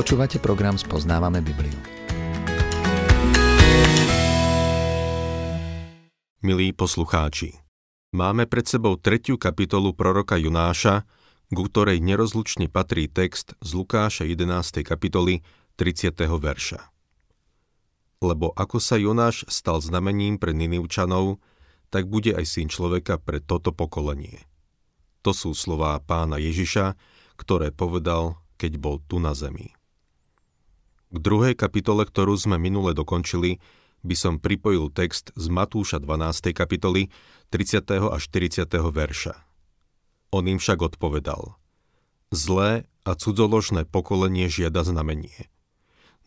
Počúvate program Spoznávame Bibliu. Milí poslucháči, máme pred sebou tretiu kapitolu proroka Junáša, ku ktorej nerozlučne patrí text z Lukáša 11. kapitoly 30. verša. Lebo ako sa Jonáš stal znamením pre Ninivčanov, tak bude aj syn človeka pre toto pokolenie. To sú slová pána Ježiša, ktoré povedal, keď bol tu na zemi. K druhej kapitole, ktorú sme minule dokončili, by som pripojil text z Matúša 12. kapitoly 30. až 40. verša. On im však odpovedal. Zlé a cudzoložné pokolenie žiada znamenie.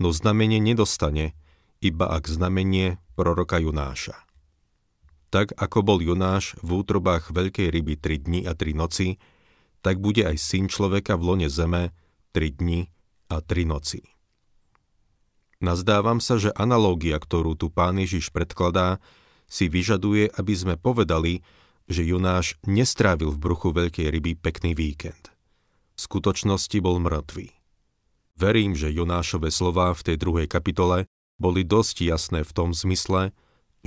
No znamenie nedostane, iba ak znamenie proroka Junáša. Tak ako bol Junáš v útrobách veľkej ryby tri dni a tri noci, tak bude aj syn človeka v lone zeme tri dni a tri noci. Nazdávam sa, že analógia, ktorú tu pán Ježiš predkladá, si vyžaduje, aby sme povedali, že Junáš nestrávil v bruchu veľkej ryby pekný víkend. V skutočnosti bol mŕtvý. Verím, že Junášove slová v tej druhej kapitole boli dosť jasné v tom zmysle,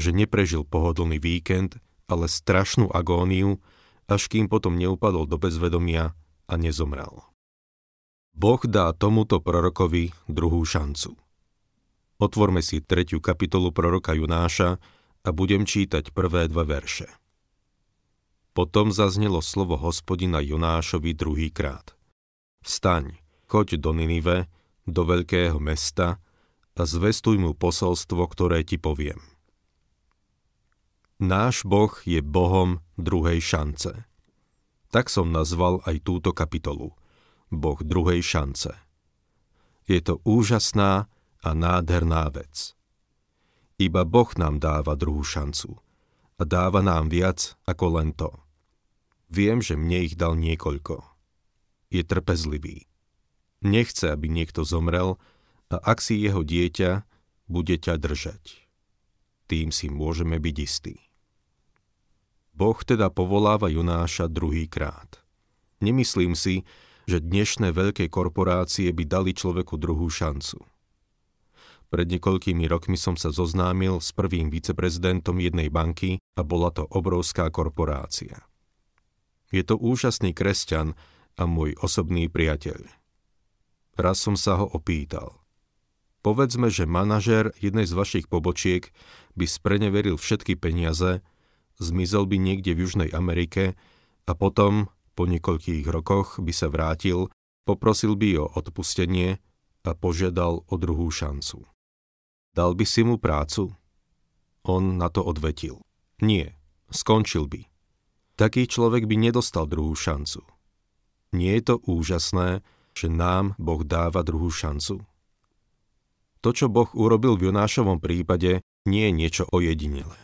že neprežil pohodlný víkend, ale strašnú agóniu, až kým potom neupadol do bezvedomia a nezomrel. Boh dá tomuto prorokovi druhú šancu. Otvorme si tretiu kapitolu proroka Junáša a budem čítať prvé dva verše. Potom zaznelo slovo hospodina Jonášovi druhýkrát. Vstaň, choď do Ninive, do veľkého mesta a zvestuj mu posolstvo, ktoré ti poviem. Náš Boh je Bohom druhej šance. Tak som nazval aj túto kapitolu. Boh druhej šance. Je to úžasná a nádherná vec. Iba Boh nám dáva druhú šancu a dáva nám viac ako len to. Viem, že mne ich dal niekoľko. Je trpezlivý. Nechce, aby niekto zomrel a ak si jeho dieťa, bude ťa držať. Tým si môžeme byť istí. Boh teda povoláva Jonáša druhýkrát. Nemyslím si, že dnešné veľké korporácie by dali človeku druhú šancu. Pred niekoľkými rokmi som sa zoznámil s prvým viceprezidentom jednej banky a bola to obrovská korporácia. Je to úžasný kresťan a môj osobný priateľ. Raz som sa ho opýtal. Povedzme, že manažer jednej z vašich pobočiek by spreneveril všetky peniaze, zmizol by niekde v Južnej Amerike a potom, po niekoľkých rokoch, by sa vrátil, poprosil by o odpustenie a požiadal o druhú šancu. Dal by si mu prácu? On na to odvetil. Nie, skončil by. Taký človek by nedostal druhú šancu. Nie je to úžasné, že nám Boh dáva druhú šancu? To, čo Boh urobil v Jonášovom prípade, nie je niečo ojedinelé.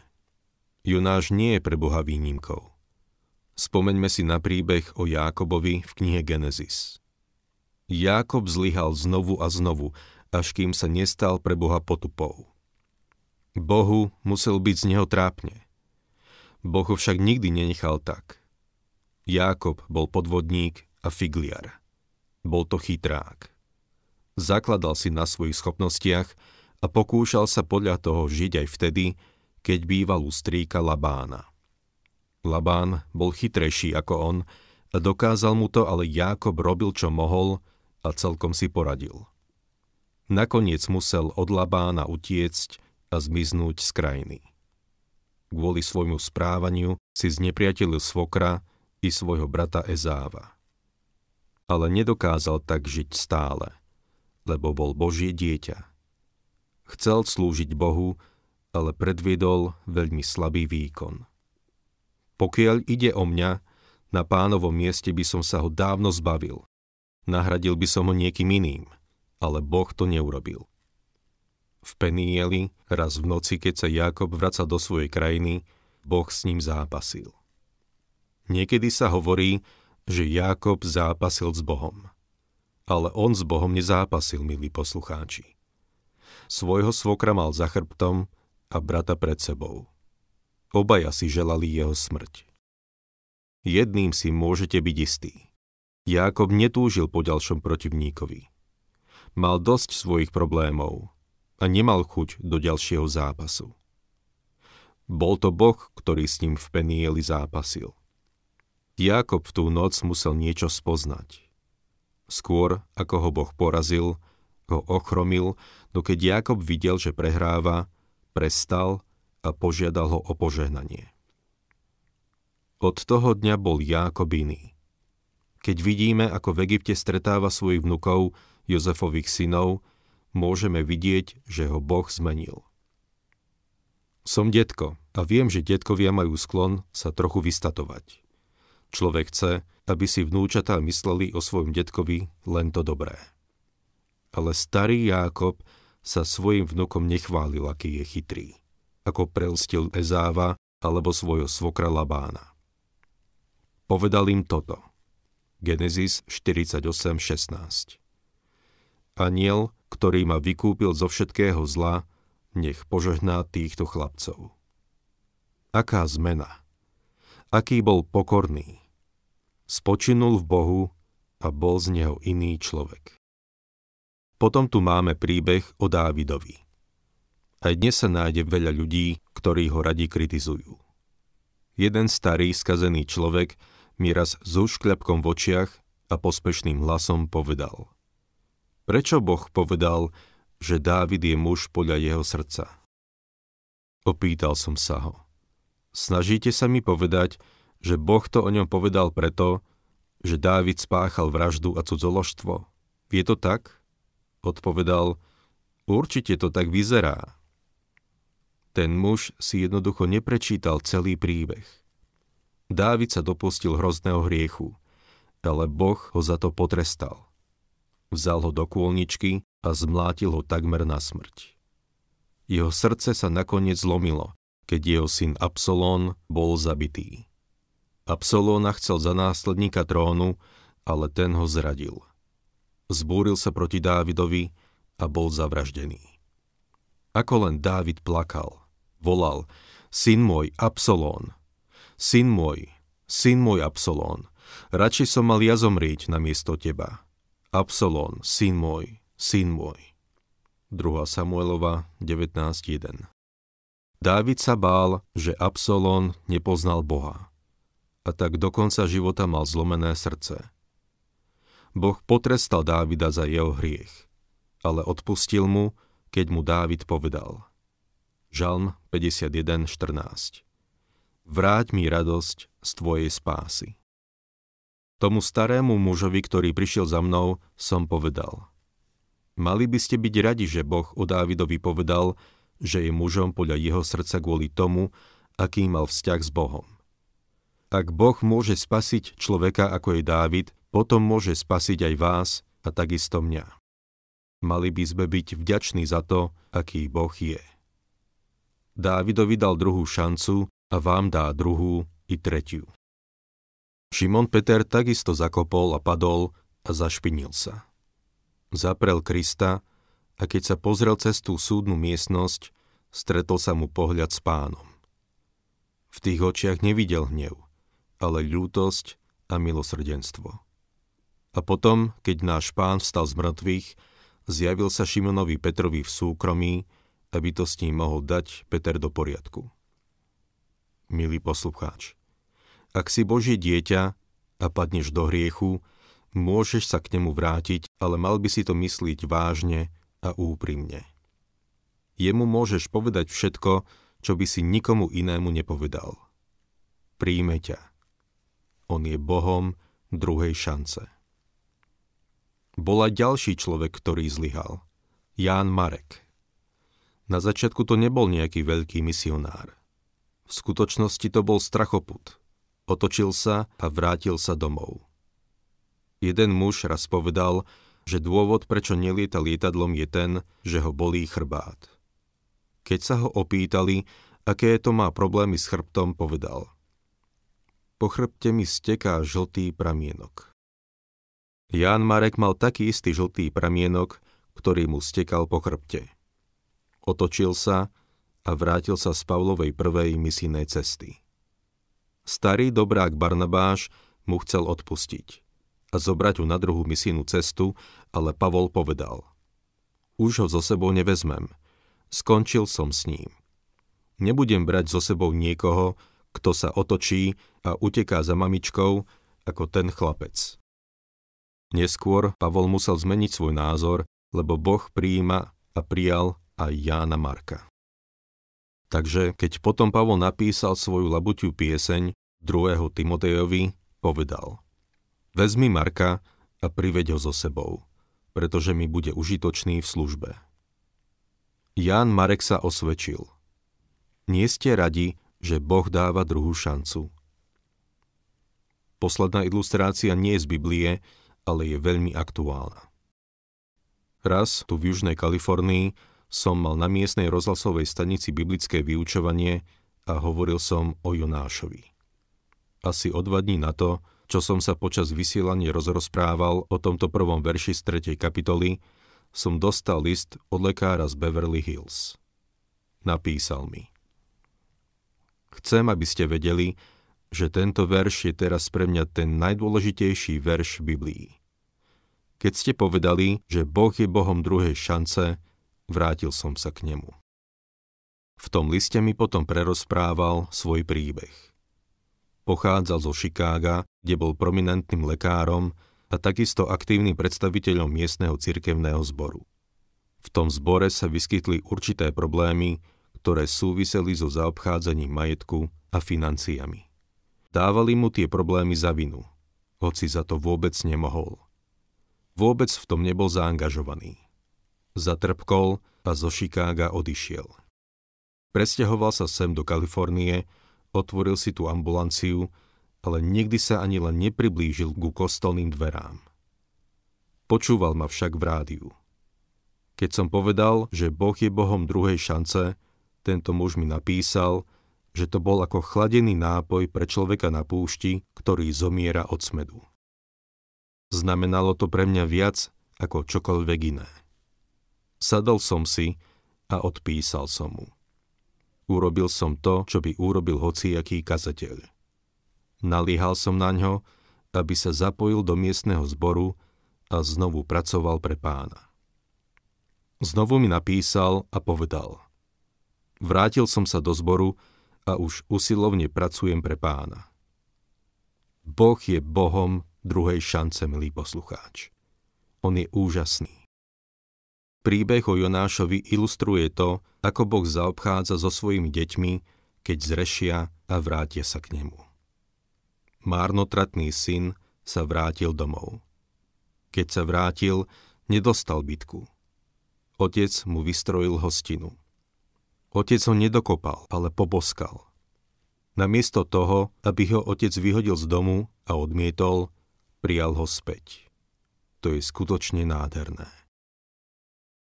Jonáš nie je pre Boha výnimkou. Spomeňme si na príbeh o Jákobovi v knihe Genesis. Jákob zlyhal znovu a znovu až kým sa nestal pre Boha potupou. Bohu musel byť z neho trápne. Boh ho však nikdy nenechal tak. Jákob bol podvodník a figliar. Bol to chytrák. Zakladal si na svojich schopnostiach a pokúšal sa podľa toho žiť aj vtedy, keď býval u strýka Labána. Labán bol chytrejší ako on a dokázal mu to, ale Jákob robil, čo mohol a celkom si poradil nakoniec musel od Labána utiecť a zmiznúť z krajiny. Kvôli svojmu správaniu si znepriatelil svokra i svojho brata Ezáva. Ale nedokázal tak žiť stále, lebo bol Božie dieťa. Chcel slúžiť Bohu, ale predviedol veľmi slabý výkon. Pokiaľ ide o mňa, na pánovom mieste by som sa ho dávno zbavil. Nahradil by som ho niekým iným – ale Boh to neurobil. V Penieli, raz v noci, keď sa Jakob vraca do svojej krajiny, Boh s ním zápasil. Niekedy sa hovorí, že Jakob zápasil s Bohom. Ale on s Bohom nezápasil, milí poslucháči. Svojho svokra mal za chrbtom a brata pred sebou. Obaja si želali jeho smrť. Jedným si môžete byť istý. Jakob netúžil po ďalšom protivníkovi mal dosť svojich problémov a nemal chuť do ďalšieho zápasu. Bol to Boh, ktorý s ním v Penieli zápasil. Jakob v tú noc musel niečo spoznať. Skôr, ako ho Boh porazil, ho ochromil, keď Jakob videl, že prehráva, prestal a požiadal ho o požehnanie. Od toho dňa bol Jakob iný. Keď vidíme, ako v Egypte stretáva svojich vnukov, Jozefových synov, môžeme vidieť, že ho Boh zmenil. Som detko a viem, že detkovia majú sklon sa trochu vystatovať. Človek chce, aby si vnúčatá mysleli o svojom detkovi len to dobré. Ale starý Jákob sa svojim vnukom nechválil, aký je chytrý, ako prelstil Ezáva alebo svojho svokra Labána. Povedal im toto. Genesis 48.16 aniel, ktorý ma vykúpil zo všetkého zla, nech požehná týchto chlapcov. Aká zmena! Aký bol pokorný! Spočinul v Bohu a bol z neho iný človek. Potom tu máme príbeh o Dávidovi. Aj dnes sa nájde veľa ľudí, ktorí ho radi kritizujú. Jeden starý, skazený človek mi raz s úškľapkom v očiach a pospešným hlasom povedal – Prečo Boh povedal, že Dávid je muž podľa jeho srdca? Opýtal som sa ho. Snažíte sa mi povedať, že Boh to o ňom povedal preto, že Dávid spáchal vraždu a cudzoložstvo? Je to tak? Odpovedal, určite to tak vyzerá. Ten muž si jednoducho neprečítal celý príbeh. Dávid sa dopustil hrozného hriechu, ale Boh ho za to potrestal. Vzal ho do kôlničky a zmlátil ho takmer na smrť. Jeho srdce sa nakoniec zlomilo, keď jeho syn Absolón bol zabitý. Absolóna chcel za následníka trónu, ale ten ho zradil. Zbúril sa proti Dávidovi a bol zavraždený. Ako len Dávid plakal, volal, syn môj Absolón, syn môj, syn môj Absolón, radšej som mal ja zomrieť miesto teba. Absalón, syn môj, syn môj. 2. Samuelova 19.1 Dávid sa bál, že Absalón nepoznal Boha a tak do konca života mal zlomené srdce. Boh potrestal Dávida za jeho hriech, ale odpustil mu, keď mu Dávid povedal. Žalm 51.14 Vráť mi radosť z tvojej spásy. Tomu starému mužovi, ktorý prišiel za mnou, som povedal. Mali by ste byť radi, že Boh o Dávidovi povedal, že je mužom podľa jeho srdca kvôli tomu, aký mal vzťah s Bohom. Ak Boh môže spasiť človeka ako je Dávid, potom môže spasiť aj vás a takisto mňa. Mali by sme byť vďační za to, aký Boh je. Dávidovi dal druhú šancu a vám dá druhú i tretiu. Šimon Peter takisto zakopol a padol a zašpinil sa. Zaprel Krista a keď sa pozrel cez tú súdnu miestnosť, stretol sa mu pohľad s pánom. V tých očiach nevidel hnev, ale ľútosť a milosrdenstvo. A potom, keď náš pán vstal z mŕtvych, zjavil sa Šimonovi Petrovi v súkromí, aby to s ním mohol dať Peter do poriadku. Milý poslucháč, ak si Boží dieťa a padneš do hriechu, môžeš sa k nemu vrátiť, ale mal by si to myslieť vážne a úprimne. Jemu môžeš povedať všetko, čo by si nikomu inému nepovedal. Príjme ťa. On je Bohom druhej šance. Bola ďalší človek, ktorý zlyhal. Ján Marek. Na začiatku to nebol nejaký veľký misionár. V skutočnosti to bol strachoput – otočil sa a vrátil sa domov. Jeden muž raz povedal, že dôvod, prečo nelieta lietadlom, je ten, že ho bolí chrbát. Keď sa ho opýtali, aké to má problémy s chrbtom, povedal. Po chrbte mi steká žltý pramienok. Ján Marek mal taký istý žltý pramienok, ktorý mu stekal po chrbte. Otočil sa a vrátil sa z Pavlovej prvej misijnej cesty. Starý dobrák Barnabáš mu chcel odpustiť a zobrať ju na druhú misijnú cestu, ale Pavol povedal Už ho so sebou nevezmem, skončil som s ním. Nebudem brať zo sebou niekoho, kto sa otočí a uteká za mamičkou, ako ten chlapec. Neskôr Pavol musel zmeniť svoj názor, lebo Boh prijíma a prijal aj Jána Marka. Takže keď potom Pavol napísal svoju labutiu pieseň 2. Timotejovi, povedal Vezmi Marka a priveď ho so sebou, pretože mi bude užitočný v službe. Ján Marek sa osvedčil. Nie ste radi, že Boh dáva druhú šancu. Posledná ilustrácia nie je z Biblie, ale je veľmi aktuálna. Raz tu v Južnej Kalifornii som mal na miestnej rozhlasovej stanici biblické vyučovanie a hovoril som o Jonášovi. Asi o dva dní na to, čo som sa počas vysielania rozrozprával o tomto prvom verši z 3. kapitoly, som dostal list od lekára z Beverly Hills. Napísal mi. Chcem, aby ste vedeli, že tento verš je teraz pre mňa ten najdôležitejší verš v Biblii. Keď ste povedali, že Boh je Bohom druhej šance, vrátil som sa k nemu. V tom liste mi potom prerozprával svoj príbeh. Pochádzal zo Chicaga, kde bol prominentným lekárom a takisto aktívnym predstaviteľom miestneho cirkevného zboru. V tom zbore sa vyskytli určité problémy, ktoré súviseli so zaobchádzaním majetku a financiami. Dávali mu tie problémy za vinu, hoci za to vôbec nemohol. Vôbec v tom nebol zaangažovaný zatrpkol a zo Chicaga odišiel. Presťahoval sa sem do Kalifornie, otvoril si tú ambulanciu, ale nikdy sa ani len nepriblížil ku kostolným dverám. Počúval ma však v rádiu. Keď som povedal, že Boh je Bohom druhej šance, tento muž mi napísal, že to bol ako chladený nápoj pre človeka na púšti, ktorý zomiera od smedu. Znamenalo to pre mňa viac ako čokoľvek iné. Sadol som si a odpísal som mu. Urobil som to, čo by urobil hociaký kazateľ. Nalíhal som na ňo, aby sa zapojil do miestneho zboru a znovu pracoval pre pána. Znovu mi napísal a povedal. Vrátil som sa do zboru a už usilovne pracujem pre pána. Boh je Bohom druhej šance, milý poslucháč. On je úžasný. Príbeh o Jonášovi ilustruje to, ako Boh zaobchádza so svojimi deťmi, keď zrešia a vrátia sa k nemu. Márnotratný syn sa vrátil domov. Keď sa vrátil, nedostal bitku. Otec mu vystrojil hostinu. Otec ho nedokopal, ale poboskal. Namiesto toho, aby ho otec vyhodil z domu a odmietol, prijal ho späť. To je skutočne nádherné.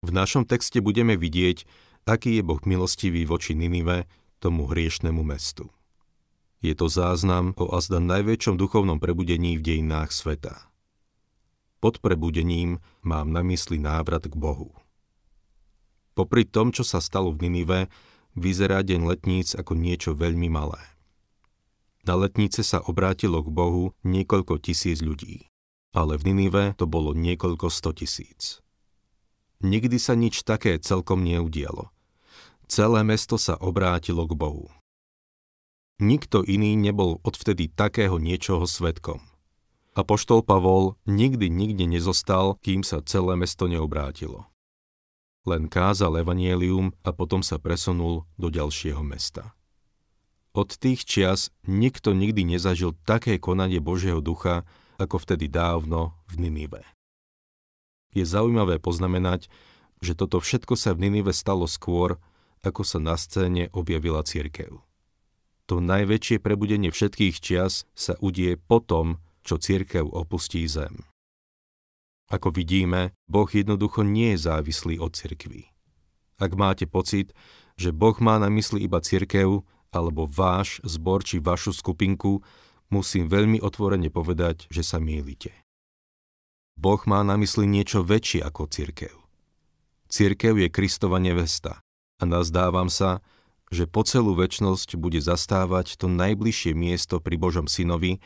V našom texte budeme vidieť, aký je Boh milostivý voči Ninive, tomu hriešnemu mestu. Je to záznam o azda najväčšom duchovnom prebudení v dejinách sveta. Pod prebudením mám na mysli návrat k Bohu. Popri tom, čo sa stalo v Ninive, vyzerá deň letníc ako niečo veľmi malé. Na letnice sa obrátilo k Bohu niekoľko tisíc ľudí, ale v Ninive to bolo niekoľko sto tisíc nikdy sa nič také celkom neudialo. Celé mesto sa obrátilo k Bohu. Nikto iný nebol odvtedy takého niečoho svetkom. A poštol Pavol nikdy nikde nezostal, kým sa celé mesto neobrátilo. Len kázal evanielium a potom sa presunul do ďalšieho mesta. Od tých čias nikto nikdy nezažil také konanie Božieho ducha, ako vtedy dávno v Ninive. Je zaujímavé poznamenať, že toto všetko sa v Ninive stalo skôr, ako sa na scéne objavila církev. To najväčšie prebudenie všetkých čias sa udie potom, čo církev opustí zem. Ako vidíme, Boh jednoducho nie je závislý od církvy. Ak máte pocit, že Boh má na mysli iba cirkev, alebo váš zbor či vašu skupinku, musím veľmi otvorene povedať, že sa mýlite. Boh má na mysli niečo väčšie ako cirkev. Cirkev je Kristova nevesta a nazdávam sa, že po celú väčnosť bude zastávať to najbližšie miesto pri Božom synovi,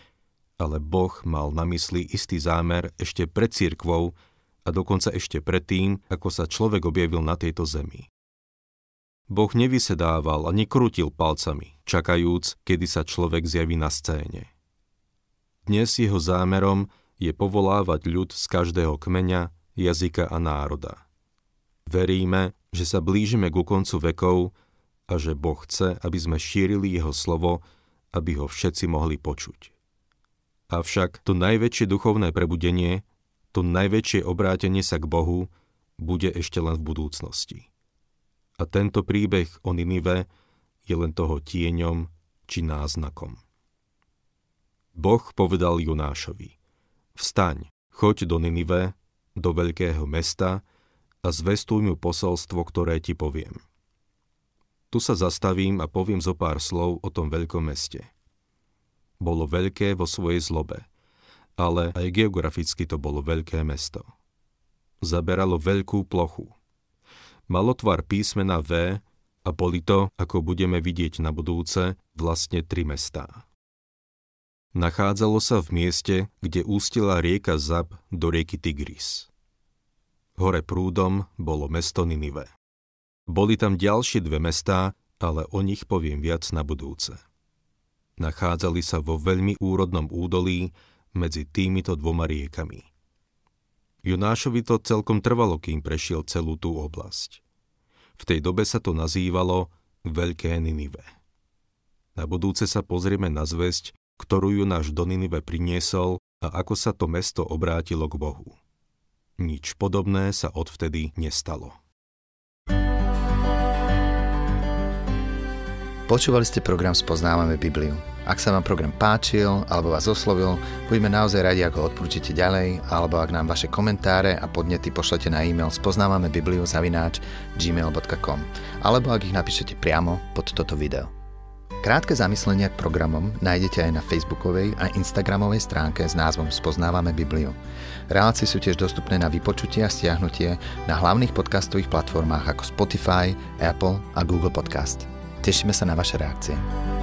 ale Boh mal na mysli istý zámer ešte pred cirkvou a dokonca ešte pred tým, ako sa človek objavil na tejto zemi. Boh nevysedával a nekrutil palcami, čakajúc, kedy sa človek zjaví na scéne. Dnes jeho zámerom je povolávať ľud z každého kmeňa, jazyka a národa. Veríme, že sa blížime ku koncu vekov a že Boh chce, aby sme šírili Jeho slovo, aby ho všetci mohli počuť. Avšak to najväčšie duchovné prebudenie, to najväčšie obrátenie sa k Bohu bude ešte len v budúcnosti. A tento príbeh o Ninive je len toho tieňom či náznakom. Boh povedal Junášovi – Vstaň, choď do Ninive, do veľkého mesta a zvestuj mu posolstvo, ktoré ti poviem. Tu sa zastavím a poviem zo pár slov o tom veľkom meste. Bolo veľké vo svojej zlobe, ale aj geograficky to bolo veľké mesto. Zaberalo veľkú plochu. Malo tvar písmena V a boli to, ako budeme vidieť na budúce, vlastne tri mestá. Nachádzalo sa v mieste, kde ústila rieka Zab do rieky Tigris. Hore prúdom bolo mesto Ninive. Boli tam ďalšie dve mestá, ale o nich poviem viac na budúce. Nachádzali sa vo veľmi úrodnom údolí medzi týmito dvoma riekami. Jonášovi to celkom trvalo, kým prešiel celú tú oblasť. V tej dobe sa to nazývalo Veľké Ninive. Na budúce sa pozrieme na zväzť, ktorú ju náš do Ninive priniesol a ako sa to mesto obrátilo k Bohu. Nič podobné sa odvtedy nestalo. Počúvali ste program Spoznávame Bibliu. Ak sa vám program páčil alebo vás oslovil, budeme naozaj radi, ak ho odporúčite ďalej, alebo ak nám vaše komentáre a podnety pošlete na e-mail spoznávame bibliu zavináč gmail.com alebo ak ich napíšete priamo pod toto video. Krátke zamyslenia k programom nájdete aj na facebookovej a instagramovej stránke s názvom Spoznávame Bibliu. Relácie sú tiež dostupné na vypočutie a stiahnutie na hlavných podcastových platformách ako Spotify, Apple a Google Podcast. Tešíme sa na vaše reakcie.